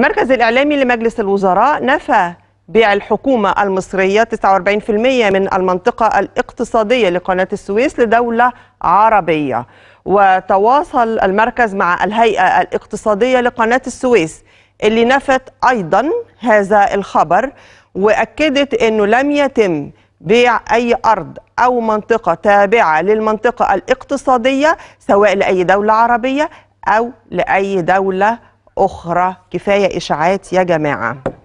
المركز الإعلامي لمجلس الوزراء نفى بيع الحكومة المصرية 49% من المنطقة الاقتصادية لقناة السويس لدولة عربية وتواصل المركز مع الهيئة الاقتصادية لقناة السويس اللي نفت أيضا هذا الخبر وأكدت أنه لم يتم بيع أي أرض أو منطقة تابعة للمنطقة الاقتصادية سواء لأي دولة عربية أو لأي دولة أخرى كفاية إشاعات يا جماعة